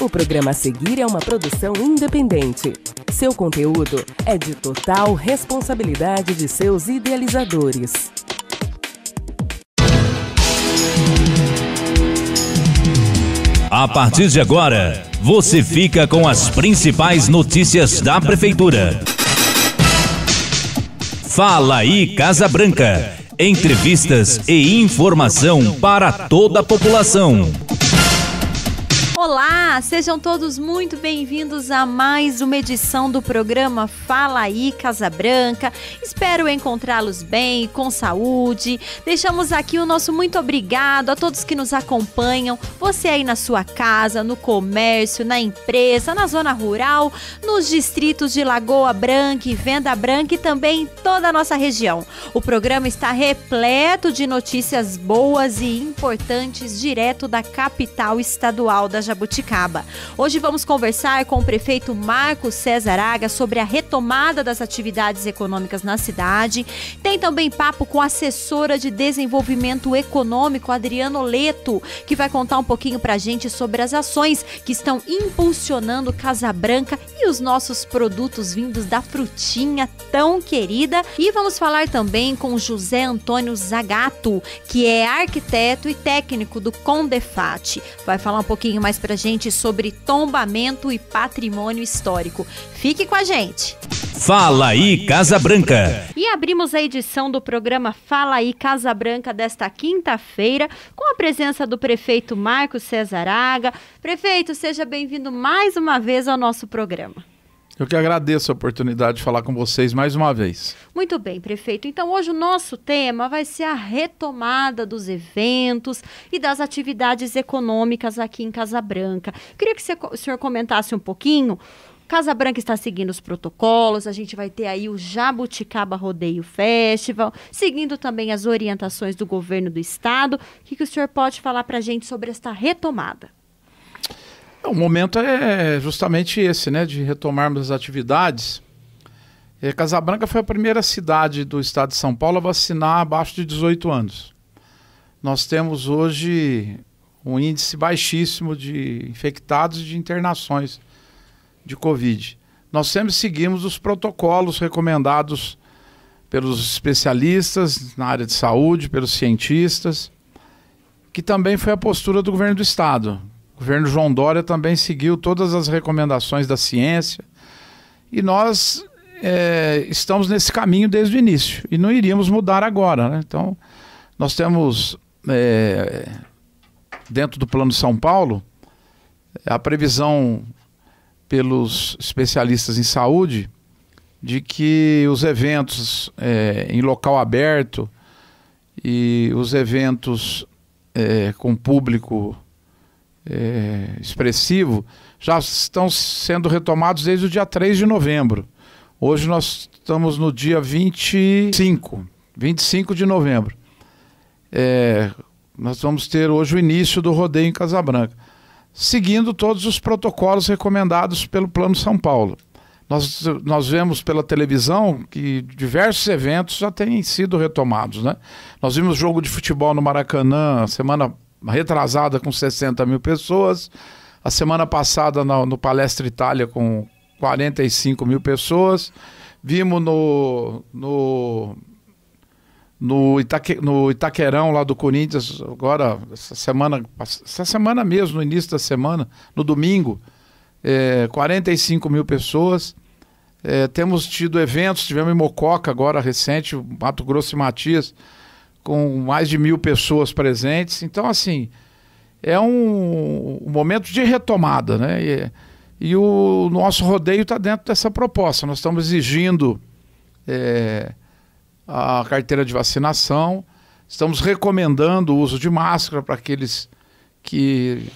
O programa a seguir é uma produção independente. Seu conteúdo é de total responsabilidade de seus idealizadores. A partir de agora, você fica com as principais notícias da Prefeitura. Fala aí, Casa Branca. Entrevistas e informação para toda a população. Olá, sejam todos muito bem-vindos a mais uma edição do programa Fala aí Casa Branca. Espero encontrá-los bem, com saúde. Deixamos aqui o nosso muito obrigado a todos que nos acompanham. Você aí na sua casa, no comércio, na empresa, na zona rural, nos distritos de Lagoa Branca e Venda Branca e também em toda a nossa região. O programa está repleto de notícias boas e importantes direto da capital estadual da Japão. Jabuticaba. Hoje vamos conversar com o prefeito Marcos César Aga sobre a retomada das atividades econômicas na cidade. Tem também papo com a assessora de desenvolvimento econômico, Adriano Leto, que vai contar um pouquinho para a gente sobre as ações que estão impulsionando Casa Branca e os nossos produtos vindos da frutinha tão querida. E vamos falar também com José Antônio Zagato, que é arquiteto e técnico do Condefat. Vai falar um pouquinho mais pra gente sobre tombamento e patrimônio histórico. Fique com a gente. Fala aí Casa Branca. E abrimos a edição do programa Fala aí Casa Branca desta quinta-feira com a presença do prefeito Marcos Cesaraga. Prefeito, seja bem-vindo mais uma vez ao nosso programa. Eu que agradeço a oportunidade de falar com vocês mais uma vez. Muito bem, prefeito. Então, hoje o nosso tema vai ser a retomada dos eventos e das atividades econômicas aqui em Casa Branca. Queria que o senhor comentasse um pouquinho Casa Branca está seguindo os protocolos, a gente vai ter aí o Jabuticaba Rodeio Festival, seguindo também as orientações do governo do estado. O que, que o senhor pode falar para a gente sobre esta retomada? É, o momento é justamente esse, né, de retomarmos as atividades. É, Casabranca foi a primeira cidade do estado de São Paulo a vacinar abaixo de 18 anos. Nós temos hoje um índice baixíssimo de infectados e de internações de Covid. Nós sempre seguimos os protocolos recomendados pelos especialistas na área de saúde, pelos cientistas, que também foi a postura do governo do estado governo João Dória também seguiu todas as recomendações da ciência e nós é, estamos nesse caminho desde o início e não iríamos mudar agora. Né? Então, nós temos, é, dentro do Plano São Paulo, a previsão pelos especialistas em saúde de que os eventos é, em local aberto e os eventos é, com público é, expressivo, já estão sendo retomados desde o dia 3 de novembro. Hoje nós estamos no dia 25, 25 de novembro. É, nós vamos ter hoje o início do rodeio em Casabranca, seguindo todos os protocolos recomendados pelo Plano São Paulo. Nós, nós vemos pela televisão que diversos eventos já têm sido retomados. Né? Nós vimos jogo de futebol no Maracanã semana retrasada com 60 mil pessoas, a semana passada no, no Palestra Itália com 45 mil pessoas, vimos no, no, no, Itaque, no Itaquerão lá do Corinthians, agora, essa semana, essa semana mesmo, no início da semana, no domingo, é, 45 mil pessoas. É, temos tido eventos, tivemos em Mococa agora recente, Mato Grosso e Matias, com mais de mil pessoas presentes. Então, assim, é um, um momento de retomada, né? E, e o nosso rodeio está dentro dessa proposta. Nós estamos exigindo é, a carteira de vacinação, estamos recomendando o uso de máscara para aqueles que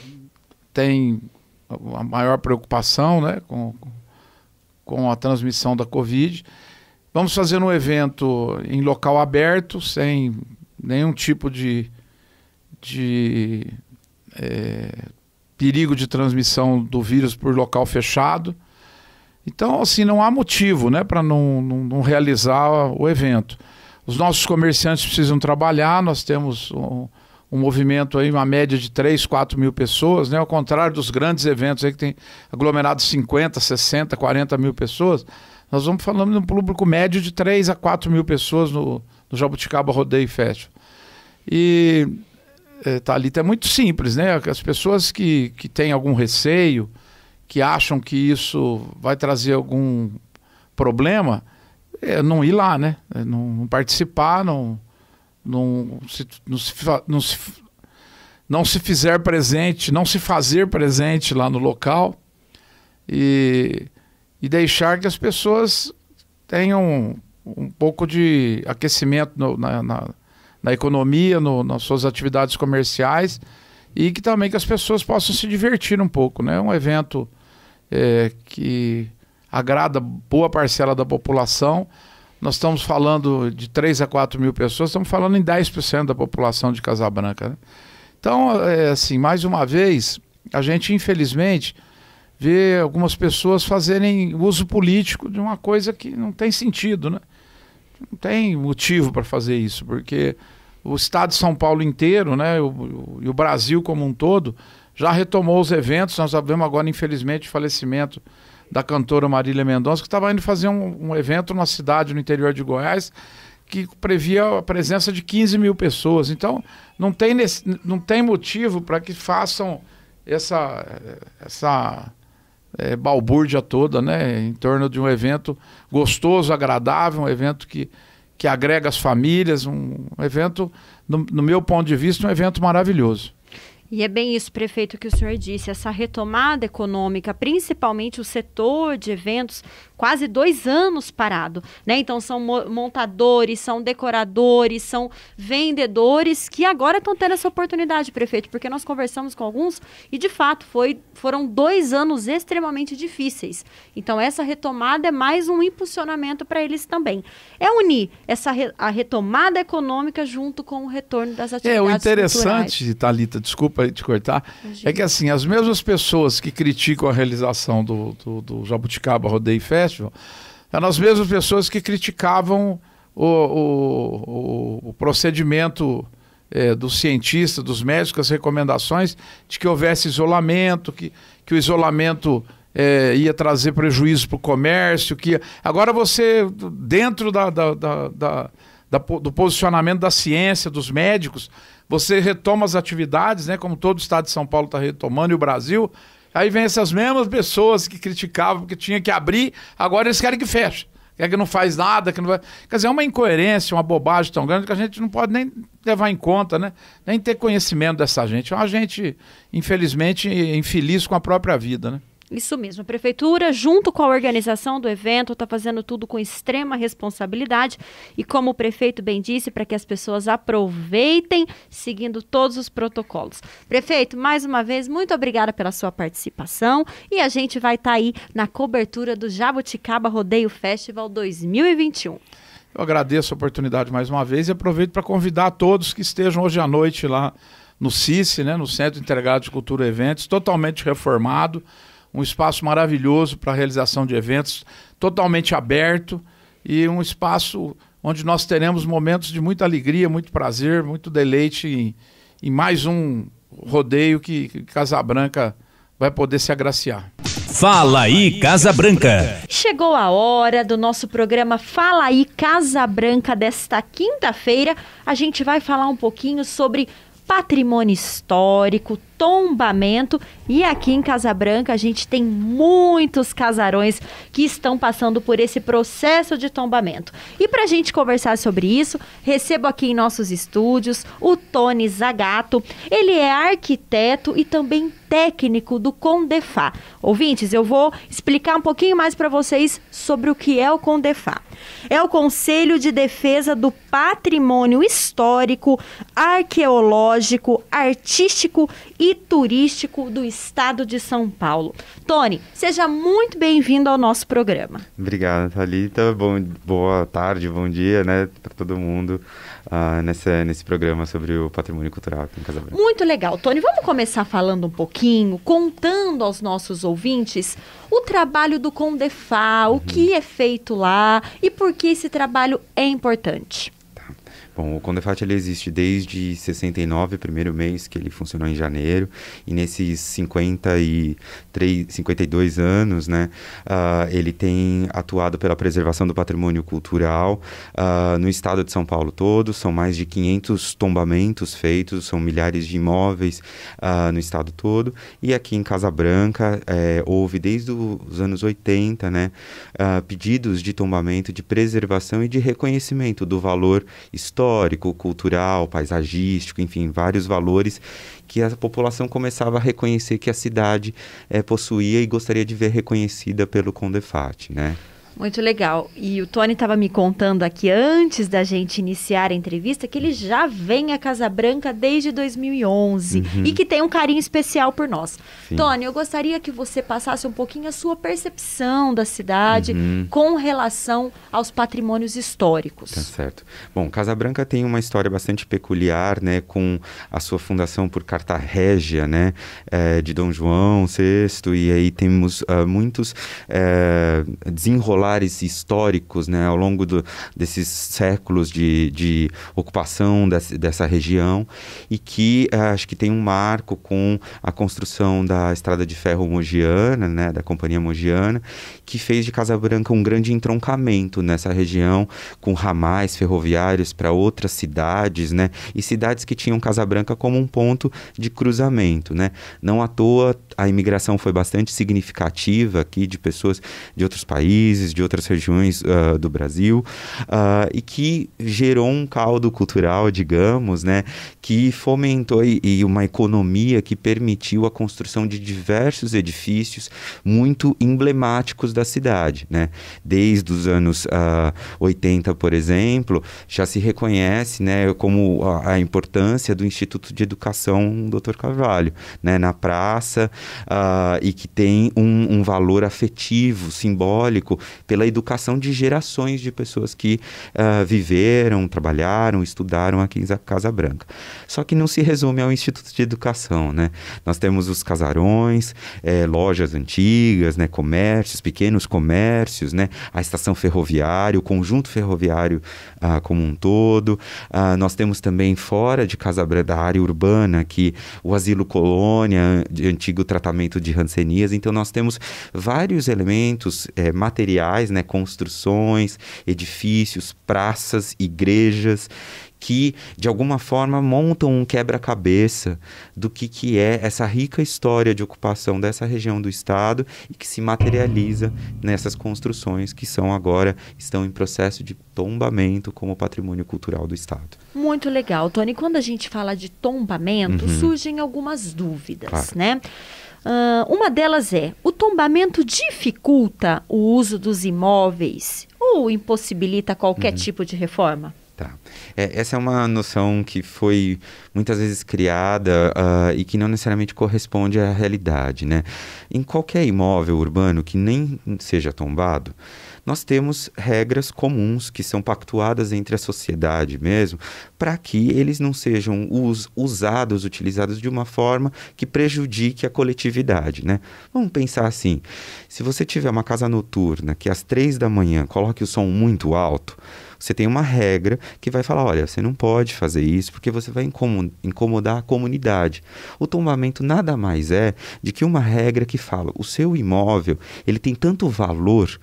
têm a maior preocupação né, com, com a transmissão da Covid. Vamos fazer um evento em local aberto, sem nenhum tipo de, de é, perigo de transmissão do vírus por local fechado. Então, assim, não há motivo né, para não, não, não, realizar o evento. Os nossos comerciantes precisam trabalhar, nós temos um, um movimento aí, uma média de 3, 4 mil pessoas, né? ao contrário dos grandes eventos aí que tem aglomerado 50, 60, 40 mil pessoas. Nós vamos falando de um público médio de 3 a 4 mil pessoas no, no Jabuticaba Rodeio Festival. E, é, Thalita, é muito simples, né? As pessoas que, que têm algum receio, que acham que isso vai trazer algum problema, é não ir lá, né? É não, não, participar, não, não, se, não, se, não, se, não se fizer presente, não se fazer presente lá no local e, e deixar que as pessoas tenham um pouco de aquecimento no, na, na na economia, no, nas suas atividades comerciais e que também que as pessoas possam se divertir um pouco. É né? um evento é, que agrada boa parcela da população. Nós estamos falando de 3 a 4 mil pessoas, estamos falando em 10% da população de Casabranca. Né? Então, é, assim, mais uma vez, a gente infelizmente vê algumas pessoas fazerem uso político de uma coisa que não tem sentido, né? Não tem motivo para fazer isso, porque o estado de São Paulo inteiro, né, o, e o Brasil como um todo, já retomou os eventos. Nós sabemos agora, infelizmente, o falecimento da cantora Marília Mendonça, que estava indo fazer um, um, evento numa cidade no interior de Goiás, que previa a presença de 15 mil pessoas. Então, não tem, nesse, não tem motivo para que façam essa, essa é, balbúrdia toda, né? Em torno de um evento gostoso, agradável, um evento que que agrega as famílias, um evento, no, no meu ponto de vista, um evento maravilhoso. E é bem isso, prefeito, que o senhor disse, essa retomada econômica, principalmente o setor de eventos, quase dois anos parado, né? Então são montadores, são decoradores, são vendedores que agora estão tendo essa oportunidade, prefeito, porque nós conversamos com alguns e de fato foi, foram dois anos extremamente difíceis. Então essa retomada é mais um impulsionamento para eles também. É unir essa re, a retomada econômica junto com o retorno das atividades. É o interessante, Thalita, Talita, desculpa te cortar, Imagina. é que assim as mesmas pessoas que criticam a realização do, do, do Jabuticaba Rodeio Fest Festival, eram as mesmas pessoas que criticavam o, o, o, o procedimento é, dos cientistas, dos médicos, as recomendações de que houvesse isolamento, que, que o isolamento é, ia trazer prejuízo para o comércio. Que ia... Agora você, dentro da, da, da, do posicionamento da ciência, dos médicos, você retoma as atividades, né, como todo o estado de São Paulo está retomando e o Brasil, Aí vem essas mesmas pessoas que criticavam que tinha que abrir, agora eles querem que feche. Quer que não faz nada, que não vai. Quer dizer, é uma incoerência, uma bobagem tão grande que a gente não pode nem levar em conta, né? Nem ter conhecimento dessa gente. É uma gente, infelizmente, infeliz com a própria vida, né? Isso mesmo. A prefeitura, junto com a organização do evento, está fazendo tudo com extrema responsabilidade e, como o prefeito bem disse, para que as pessoas aproveitem, seguindo todos os protocolos. Prefeito, mais uma vez, muito obrigada pela sua participação e a gente vai estar tá aí na cobertura do Jabuticaba Rodeio Festival 2021. Eu agradeço a oportunidade mais uma vez e aproveito para convidar todos que estejam hoje à noite lá no CICE, né, no Centro Integrado de Cultura e Eventos, totalmente reformado um espaço maravilhoso para a realização de eventos, totalmente aberto e um espaço onde nós teremos momentos de muita alegria, muito prazer, muito deleite em, em mais um rodeio que, que Branca vai poder se agraciar. Fala aí Casa Branca. Chegou a hora do nosso programa Fala aí Casa Branca desta quinta-feira. A gente vai falar um pouquinho sobre patrimônio histórico, tombamento. E aqui em Casa Branca a gente tem muitos casarões que estão passando por esse processo de tombamento. E para a gente conversar sobre isso, recebo aqui em nossos estúdios o Tony Zagato. Ele é arquiteto e também técnico do Condefá. Ouvintes, eu vou explicar um pouquinho mais para vocês sobre o que é o Condefá. É o Conselho de Defesa do Patrimônio Histórico, Arqueológico, Artístico e e turístico do estado de São Paulo. Tony, seja muito bem-vindo ao nosso programa. Obrigado, Thalita. Bom, boa tarde, bom dia, né, para todo mundo uh, ah, nesse, nesse programa sobre o patrimônio cultural aqui em Casa Branca. Muito legal, Tony. Vamos começar falando um pouquinho, contando aos nossos ouvintes o trabalho do Condefá, uhum. o que é feito lá e por que esse trabalho é importante. Bom, o Condefat ele existe desde 69, primeiro mês que ele funcionou em janeiro, e nesses 53, 52 anos, né, uh, ele tem atuado pela preservação do patrimônio cultural uh, no estado de São Paulo todo, são mais de 500 tombamentos feitos, são milhares de imóveis uh, no estado todo, e aqui em Casa Branca é, houve desde os anos 80, né, pedidos de tombamento, de preservação e de reconhecimento do valor histórico histórico, cultural, paisagístico, enfim, vários valores que a população começava a reconhecer que a cidade é, possuía e gostaria de ver reconhecida pelo Condefat, né? Muito legal. E o Tony estava me contando aqui antes da gente iniciar a entrevista que ele já vem à Casa Branca desde 2011 uhum. e que tem um carinho especial por nós. Sim. Tony, eu gostaria que você passasse um pouquinho a sua percepção da cidade uhum. com relação aos patrimônios históricos. Tá certo. Bom, Casa Branca tem uma história bastante peculiar, né, com a sua fundação por Carta Régia, né, é, de Dom João VI, e aí temos uh, muitos é, eh, desenrolados históricos né, ao longo do, desses séculos de, de ocupação desse, dessa região e que uh, acho que tem um marco com a construção da Estrada de Ferro Mogiana, né, da Companhia Mogiana, que fez de Casa Branca um grande entroncamento nessa região com ramais ferroviários para outras cidades né, e cidades que tinham Casa Branca como um ponto de cruzamento. Né? Não à toa a imigração foi bastante significativa aqui de pessoas de outros países, de outras regiões uh, do Brasil, uh, e que gerou um caldo cultural, digamos, né, que fomentou e, e uma economia que permitiu a construção de diversos edifícios muito emblemáticos da cidade. Né? Desde os anos uh, ah, 80, por exemplo, já se reconhece né, como a, a importância do Instituto de Educação Dr. Carvalho, né, na praça, uh, e que tem um, um valor afetivo, simbólico, pela educação de gerações de pessoas que uh, viveram, trabalharam, estudaram aqui em Casa Branca. Só que não se resume ao Instituto de Educação, né? Nós temos os casarões, é, lojas antigas, né? comércios, pequenos comércios, né? a estação ferroviária, o conjunto ferroviário uh, como um todo. Uh, nós temos também fora de Casa Branca, da área urbana, aqui o Asilo Colônia, de antigo tratamento de Hansenias. Então nós temos vários elementos é, materiais né, construções, edifícios, praças, igrejas, que de alguma forma montam um quebra-cabeça do que, que é essa rica história de ocupação dessa região do estado e que se materializa nessas construções que são agora estão em processo de tombamento como patrimônio cultural do estado. Muito legal, Tony. Quando a gente fala de tombamento, uhum. surgem algumas dúvidas, claro. né? Uh, uma delas é: o tombamento dificulta o uso dos imóveis ou impossibilita qualquer uhum. tipo de reforma? Tá. É, essa é uma noção que foi muitas vezes criada uh, e que não necessariamente corresponde à realidade, né? Em qualquer imóvel urbano que nem seja tombado, nós temos regras comuns que são pactuadas entre a sociedade mesmo, para que eles não sejam us usados, utilizados de uma forma que prejudique a coletividade, né? Vamos pensar assim: se você tiver uma casa noturna que às três da manhã coloque o som muito alto você tem uma regra que vai falar: olha, você não pode fazer isso porque você vai incomodar a comunidade. O tombamento nada mais é de que uma regra que fala: o seu imóvel ele tem tanto valor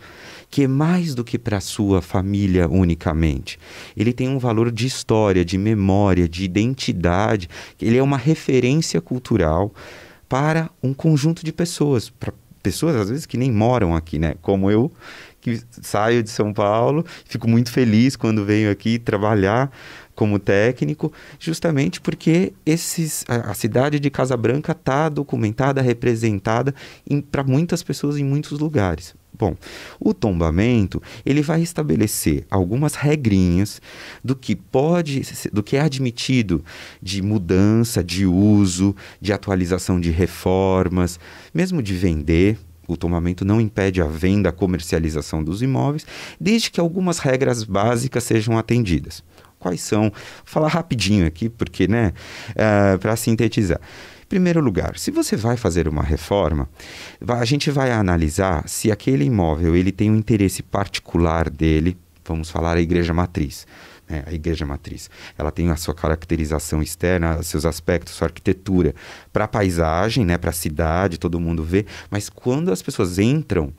que é mais do que para sua família unicamente. Ele tem um valor de história, de memória, de identidade. Ele é uma referência cultural para um conjunto de pessoas, para pessoas às vezes que nem moram aqui, né? Como eu, que saio de São Paulo, fico muito feliz quando venho aqui trabalhar como técnico, justamente porque esses, a, a cidade de Casabranca está documentada, representada para muitas pessoas em muitos lugares. Bom, o tombamento ele vai estabelecer algumas regrinhas do que pode, do que é admitido de mudança, de uso, de atualização de reformas, mesmo de vender, o tomamento não impede a venda, a comercialização dos imóveis, desde que algumas regras básicas sejam atendidas. Quais são? Vou falar rapidinho aqui, porque, né, uh, é, para sintetizar. Em primeiro lugar, se você vai fazer uma reforma, a gente vai analisar se aquele imóvel ele tem um interesse particular dele, vamos falar a igreja matriz né, a igreja matriz. Ela tem a sua caracterização externa, seus aspectos, sua arquitetura para a paisagem, né, para a cidade, todo mundo vê, mas quando as pessoas entram,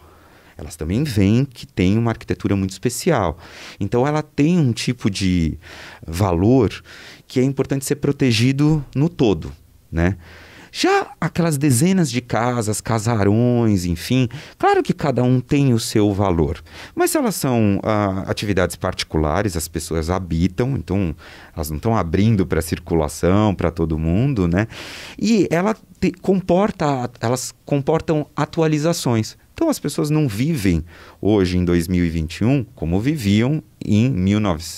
elas também veem que tem uma arquitetura muito especial. Então ela tem um tipo de valor que é importante ser protegido no todo, né? Já aquelas dezenas de casas, casarões, enfim, claro que cada um tem o seu valor. Mas se elas são ah, atividades particulares, as pessoas habitam, então elas não estão abrindo para circulação, para todo mundo, né? E ela te, comporta, elas comportam atualizações. Então as pessoas não vivem hoje em 2021 como viviam em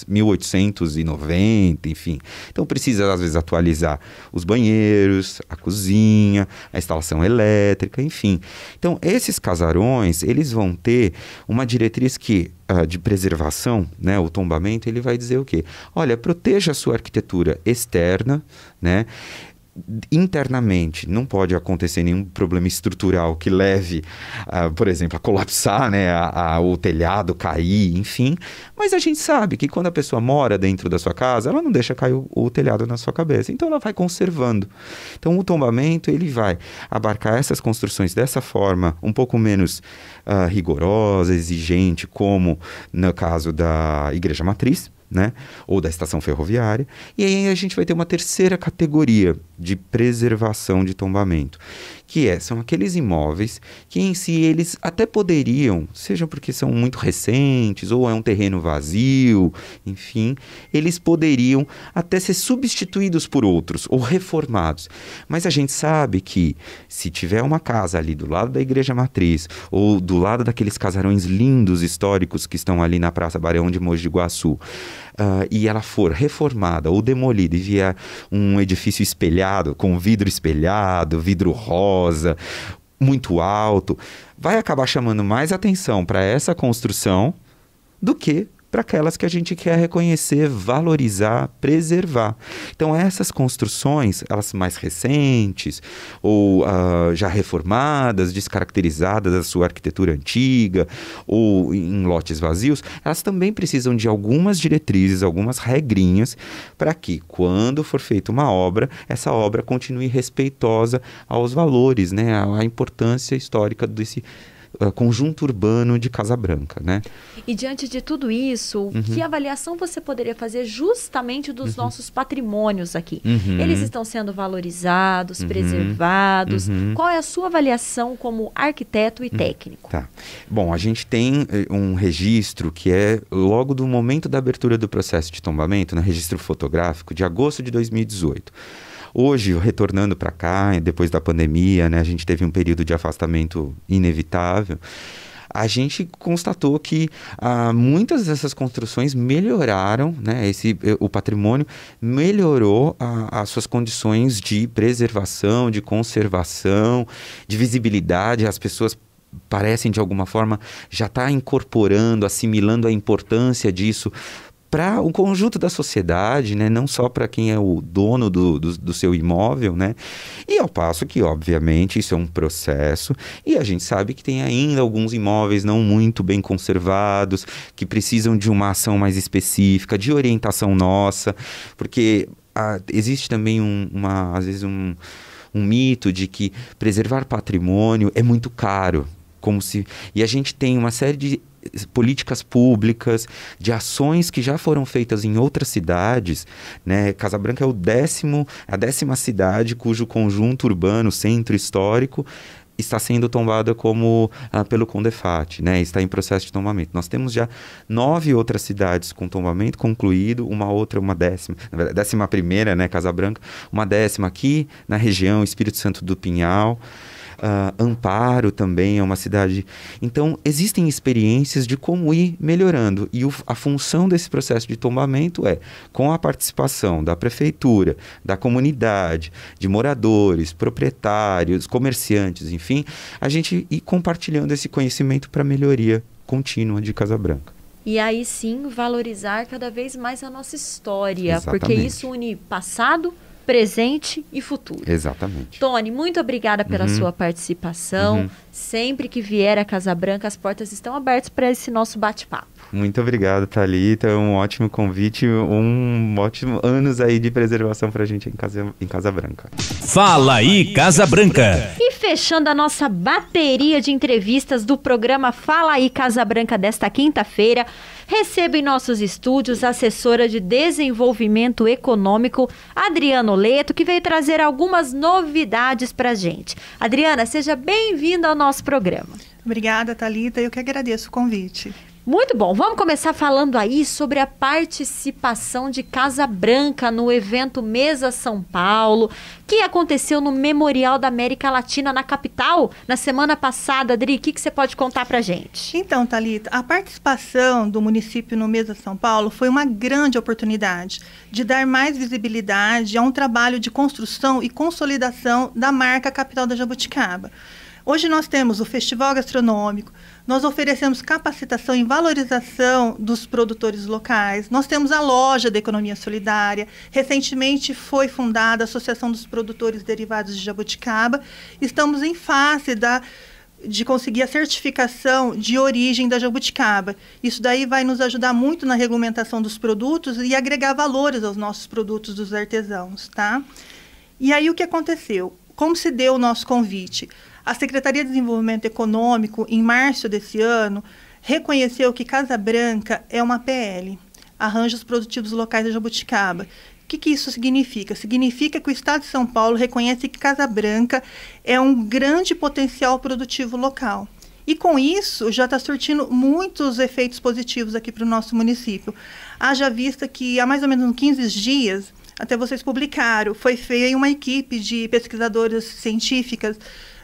1890, enfim. Então precisa às vezes atualizar os banheiros, a cozinha, a instalação elétrica, enfim. Então esses casarões eles vão ter uma diretriz que uh, de preservação, né, o tombamento ele vai dizer o quê? Olha, proteja a sua arquitetura externa, né? internamente não pode acontecer nenhum problema estrutural que leve, uh, por exemplo, a colapsar, né, a, a, o telhado cair, enfim. Mas a gente sabe que quando a pessoa mora dentro da sua casa, ela não deixa cair o, o telhado na sua cabeça. Então ela vai conservando. Então o tombamento ele vai abarcar essas construções dessa forma, um pouco menos uh, rigorosa, exigente, como no caso da igreja matriz né? ou da estação ferroviária. E aí a gente vai ter uma terceira categoria de preservação de tombamento, que é, são aqueles imóveis que em si eles até poderiam, seja porque são muito recentes ou é um terreno vazio, enfim, eles poderiam até ser substituídos por outros ou reformados. Mas a gente sabe que se tiver uma casa ali do lado da igreja matriz ou do lado daqueles casarões lindos históricos que estão ali na Praça Barão de Mogi guaçu uh, e ela for reformada ou demolida e vier um edifício espelhado com vidro espelhado, vidro rosa, rosa, muito alto, vai acabar chamando mais atenção para essa construção do que para aquelas que a gente quer reconhecer, valorizar, preservar. Então essas construções, elas mais recentes ou uh, já reformadas, descaracterizadas da sua arquitetura antiga ou em lotes vazios, elas também precisam de algumas diretrizes, algumas regrinhas para que quando for feita uma obra, essa obra continue respeitosa aos valores, né, à importância histórica desse eh, conjunto urbano de Casa Branca, né? E diante de tudo isso, uhum. que avaliação você poderia fazer justamente dos uhum. nossos patrimônios aqui? Uhum. Eles estão sendo valorizados, uhum. preservados? Uhum. Qual é a sua avaliação como arquiteto e hum, técnico? Tá. Bom, a gente tem eh, um registro que é logo do momento da abertura do processo de tombamento, né? registro fotográfico, de agosto de 2018. Hoje, retornando para cá, depois da pandemia, né, a gente teve um período de afastamento inevitável a gente constatou que ah, muitas dessas construções melhoraram, né? Esse, eh, o patrimônio melhorou ah, as suas condições de preservação, de conservação, de visibilidade. As pessoas parecem de alguma forma já estar tá incorporando, assimilando a importância disso para o conjunto da sociedade, né? não só para quem é o dono do, do, do, seu imóvel, né? E ao passo que, obviamente, isso é um processo e a gente sabe que tem ainda alguns imóveis não muito bem conservados, que precisam de uma ação mais específica, de orientação nossa, porque ah, existe também um, uma, às vezes, um, um mito de que preservar patrimônio é muito caro, como se e a gente tem uma série de políticas públicas, de ações que já foram feitas em outras cidades. Né? Branca é o décimo, a décima cidade cujo conjunto urbano, centro histórico, está sendo tombada como ah, pelo Condefat, né? Está em processo de tombamento. Nós temos já nove outras cidades com tombamento concluído, uma outra, uma décima, verdade, décima primeira, né? Casa Branca, uma décima aqui na região Espírito Santo do Pinhal. Uh, Amparo também é uma cidade. Então, existem experiências de como ir melhorando. E o, a função desse processo de tombamento é, com a participação da prefeitura, da comunidade, de moradores, proprietários, comerciantes, enfim, a gente ir compartilhando esse conhecimento para melhoria contínua de Casa Branca. E aí sim valorizar cada vez mais a nossa história, Exatamente. porque isso une passado, presente e futuro. Exatamente. Tony, muito obrigada pela uhum. sua participação. Uhum. Sempre que vier a Casa Branca, as portas estão abertas para esse nosso bate-papo. Muito obrigado, Thalita. Um ótimo convite, um ótimo anos aí de preservação para a gente em Casa, em Casa Branca. Fala aí, Casa Branca! E fechando a nossa bateria de entrevistas do programa Fala aí, Casa Branca desta quinta-feira, recebo em nossos estúdios a assessora de Desenvolvimento Econômico, Adriano Noleto, que veio trazer algumas novidades para gente. Adriana, seja bem-vinda ao nosso programa. Obrigada, Talita. Eu que agradeço o convite. Muito bom. Vamos começar falando aí sobre a participação de Casa Branca no evento Mesa São Paulo, que aconteceu no Memorial da América Latina na capital na semana passada. Adri, o que, que você pode contar para gente? Então, Talita, a participação do município no Mesa São Paulo foi uma grande oportunidade de dar mais visibilidade a um trabalho de construção e consolidação da marca Capital da Jabuticaba. Hoje nós temos o Festival Gastronômico, nós oferecemos capacitação em valorização dos produtores locais. Nós temos a loja da economia solidária. Recentemente foi fundada a Associação dos Produtores Derivados de Jabuticaba. Estamos em face da de conseguir a certificação de origem da jabuticaba. Isso daí vai nos ajudar muito na regulamentação dos produtos e agregar valores aos nossos produtos dos artesãos, tá? E aí o que aconteceu? Como se deu o nosso convite? A Secretaria de Desenvolvimento Econômico, em março desse ano, reconheceu que Casa Branca é uma PL, Arranjos Produtivos Locais da Jabuticaba. O que, que isso significa? Significa que o Estado de São Paulo reconhece que Casa Branca é um grande potencial produtivo local. E com isso já está surtindo muitos efeitos positivos aqui para o nosso município. Haja vista que há mais ou menos 15 dias, até vocês publicaram, foi feia uma equipe de pesquisadoras científicas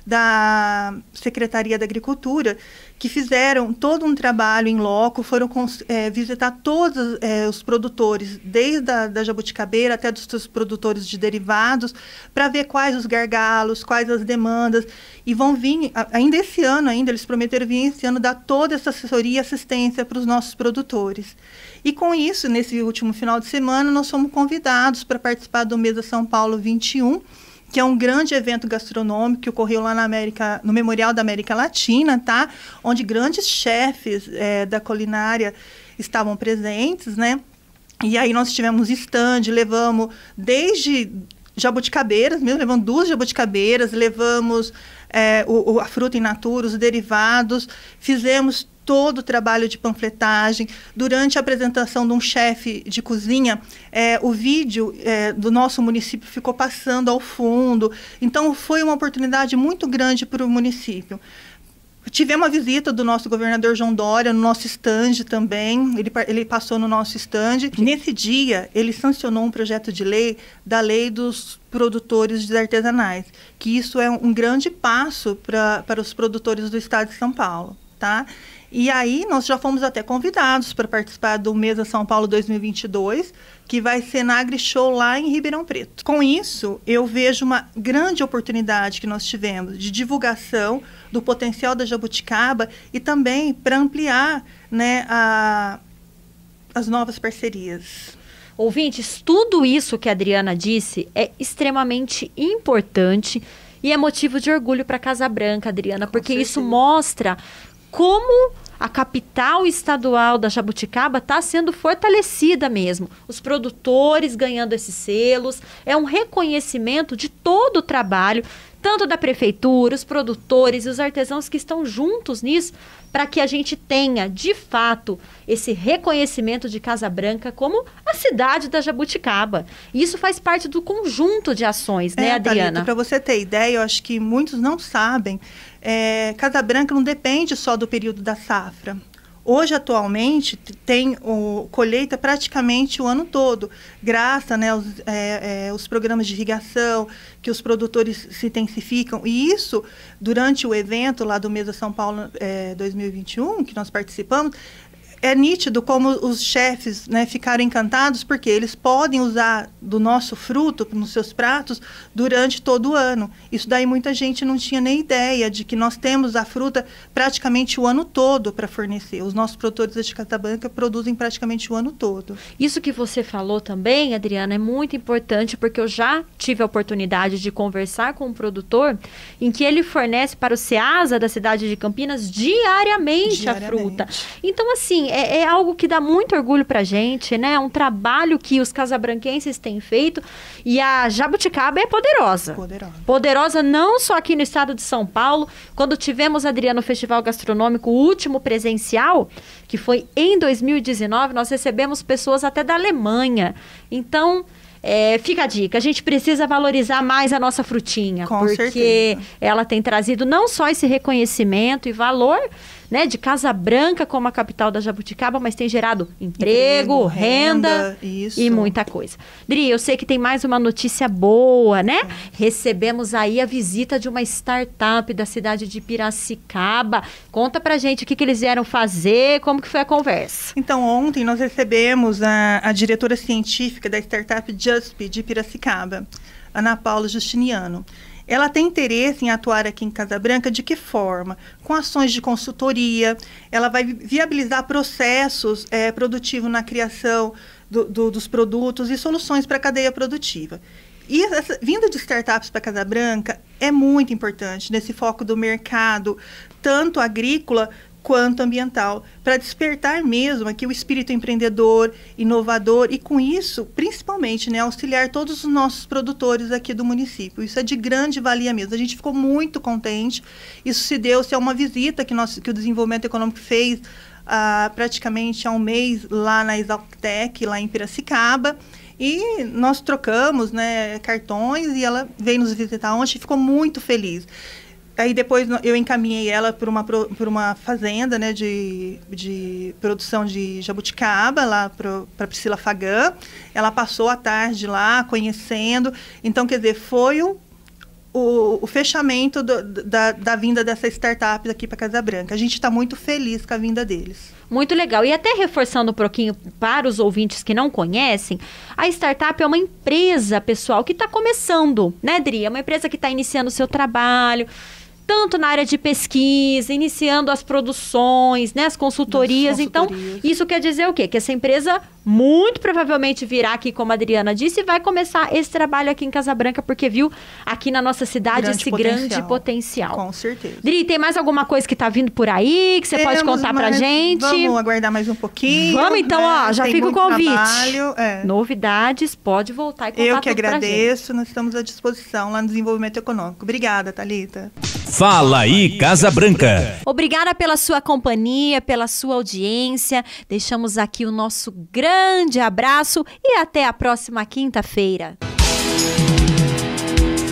da Secretaria da Agricultura, que fizeram todo um trabalho em loco, foram é, visitar todos é, os produtores, desde a da jabuticabeira até dos seus produtores de derivados, para ver quais os gargalos, quais as demandas, e vão vir, ainda esse ano, ainda eles prometeram vir esse ano dar toda essa assessoria e assistência para os nossos produtores. E com isso, nesse último final de semana, nós fomos convidados para participar do Mesa São Paulo 21, que é um grande evento gastronômico que ocorreu lá na América, no Memorial da América Latina, tá? Onde grandes chefes é, da culinária estavam presentes, né? E aí nós tivemos stand, levamos desde jabuticabeiras, mesmo levamos duas jabuticabeiras, levamos é, o, o, a fruta in natura, os derivados, fizemos todo o trabalho de panfletagem. Durante a apresentação de um chefe de cozinha, é, o vídeo é, do nosso município ficou passando ao fundo. Então, foi uma oportunidade muito grande para o município. Tivemos a visita do nosso governador João Dória no nosso estande também. Ele, ele passou no nosso estande. Nesse dia, ele sancionou um projeto de lei da lei dos produtores artesanais, que isso é um grande passo pra, para os produtores do estado de São Paulo. Tá? E aí nós já fomos até convidados para participar do Mesa São Paulo 2022, que vai ser na Agri Show lá em Ribeirão Preto. Com isso, eu vejo uma grande oportunidade que nós tivemos de divulgação do potencial da jabuticaba e também para ampliar né, a, as novas parcerias. Ouvintes, tudo isso que a Adriana disse é extremamente importante e é motivo de orgulho para Casa Branca, Adriana, Com porque certeza. isso mostra como a capital estadual da jabuticaba está sendo fortalecida mesmo. Os produtores ganhando esses selos, é um reconhecimento de todo o trabalho, tanto da prefeitura, os produtores e os artesãos que estão juntos nisso, para que a gente tenha, de fato, esse reconhecimento de Casa Branca como a cidade da jabuticaba. Isso faz parte do conjunto de ações, né, é, Adriana? Para você ter ideia, eu acho que muitos não sabem é, Casa Branca não depende só do período da safra. Hoje, atualmente, tem o, colheita praticamente o ano todo, graças né, aos é, é, os programas de irrigação, que os produtores se intensificam. E isso, durante o evento lá do Mesa São Paulo é, 2021, que nós participamos, é nítido como os chefes né, ficaram encantados, porque eles podem usar do nosso fruto nos seus pratos durante todo o ano. Isso daí muita gente não tinha nem ideia de que nós temos a fruta praticamente o ano todo para fornecer. Os nossos produtores da Chicatabanca produzem praticamente o ano todo. Isso que você falou também, Adriana, é muito importante, porque eu já tive a oportunidade de conversar com um produtor em que ele fornece para o SEASA da cidade de Campinas diariamente, diariamente. a fruta. Então, assim, é, é, algo que dá muito orgulho pra gente, né? É um trabalho que os casabranquenses têm feito. E a jabuticaba é poderosa. Poderosa. Poderosa não só aqui no estado de São Paulo. Quando tivemos, Adriano, o Festival Gastronômico, o último presencial, que foi em 2019, nós recebemos pessoas até da Alemanha. Então. É, fica a dica, a gente precisa valorizar mais a nossa frutinha, Com porque certeza. ela tem trazido não só esse reconhecimento e valor, né, de Casa Branca como a capital da Jabuticaba, mas tem gerado emprego, emprego renda, renda e muita coisa. Dri, eu sei que tem mais uma notícia boa, né? Recebemos aí a visita de uma startup da cidade de Piracicaba. Conta pra gente o que, que eles vieram fazer, como que foi a conversa. Então, ontem nós recebemos a, a diretora científica da startup Jusp de Piracicaba, Ana Paula Justiniano ela tem interesse em atuar aqui em Casa Branca de que forma? Com ações de consultoria, ela vai viabilizar processos é, produtivos na criação do, do, dos produtos e soluções para a cadeia produtiva. E essa vinda de startups para Casa Branca é muito importante nesse foco do mercado, tanto agrícola quanto ambiental, para despertar mesmo aqui o espírito empreendedor, inovador e com isso, principalmente, né, auxiliar todos os nossos produtores aqui do município. Isso é de grande valia mesmo. A gente ficou muito contente. Isso se deu-se a é uma visita que, nós, que o desenvolvimento econômico fez ah, praticamente há um mês lá na Exaltec, lá em Piracicaba. E nós trocamos né, cartões e ela veio nos visitar ontem e ficou muito feliz. Aí depois eu encaminhei ela para uma, uma fazenda né, de, de produção de jabuticaba, lá para Priscila Fagã Ela passou a tarde lá, conhecendo. Então, quer dizer, foi o, o, o fechamento do, da, da vinda dessa startup aqui para Casa Branca. A gente está muito feliz com a vinda deles. Muito legal. E até reforçando um pouquinho para os ouvintes que não conhecem, a startup é uma empresa, pessoal, que está começando, né, Dri? É uma empresa que está iniciando o seu trabalho, tanto na área de pesquisa, iniciando as produções, né, as consultorias. então, isso quer dizer o quê? Que essa empresa muito provavelmente virá aqui, como a Adriana disse, e vai começar esse trabalho aqui em Casa Branca, porque viu aqui na nossa cidade grande esse potencial. grande potencial. Com certeza. Dri, tem mais alguma coisa que está vindo por aí que você Temos, pode contar para gente? Vamos aguardar mais um pouquinho. Vamos então, né? ó, já né? tem fica o convite. Trabalho, é. Novidades, pode voltar e contar Eu que agradeço, nós estamos à disposição lá no Desenvolvimento Econômico. Obrigada, Thalita. Fala aí, Casa Branca. Obrigada pela sua companhia, pela sua audiência. Deixamos aqui o nosso grande abraço e até a próxima quinta-feira.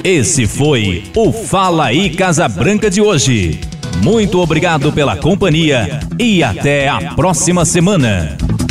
Esse foi o Fala aí, Casa Branca de hoje. Muito obrigado pela companhia e até a próxima semana.